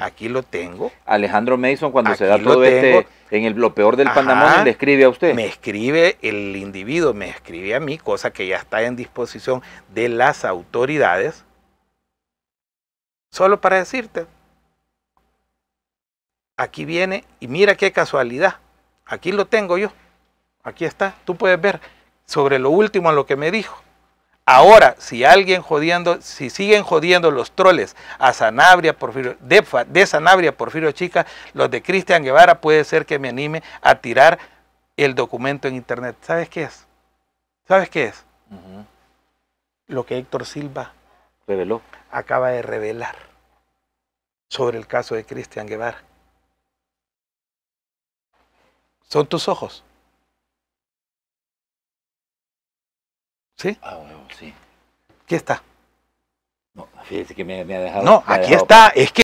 Aquí lo tengo. Alejandro Mason, cuando se da todo este, en el, lo peor del Ajá, le escribe a usted. Me escribe el individuo, me escribe a mí, cosa que ya está en disposición de las autoridades. Solo para decirte, aquí viene y mira qué casualidad. Aquí lo tengo yo. Aquí está. Tú puedes ver sobre lo último a lo que me dijo. Ahora, si alguien jodiendo, si siguen jodiendo los troles a Sanabria Porfirio, de, Sanabria Porfirio Chica, los de Cristian Guevara, puede ser que me anime a tirar el documento en internet. ¿Sabes qué es? ¿Sabes qué es? Lo que Héctor Silva reveló. Acaba de revelar sobre el caso de Cristian Guevara. Son tus ojos. ¿Sí? Ah, Sí. Aquí está? No, fíjese que me, me ha dejado. No, aquí está. Es que.